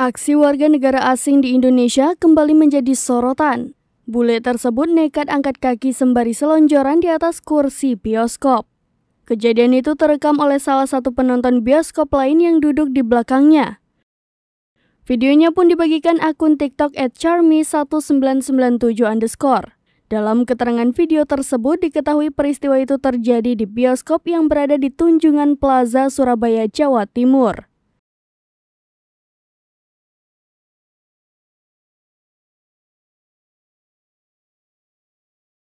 Aksi warga negara asing di Indonesia kembali menjadi sorotan. Bule tersebut nekat angkat kaki sembari selonjoran di atas kursi bioskop. Kejadian itu terekam oleh salah satu penonton bioskop lain yang duduk di belakangnya. Videonya pun dibagikan akun TikTok at charmy1997 underscore. Dalam keterangan video tersebut diketahui peristiwa itu terjadi di bioskop yang berada di Tunjungan Plaza, Surabaya, Jawa Timur.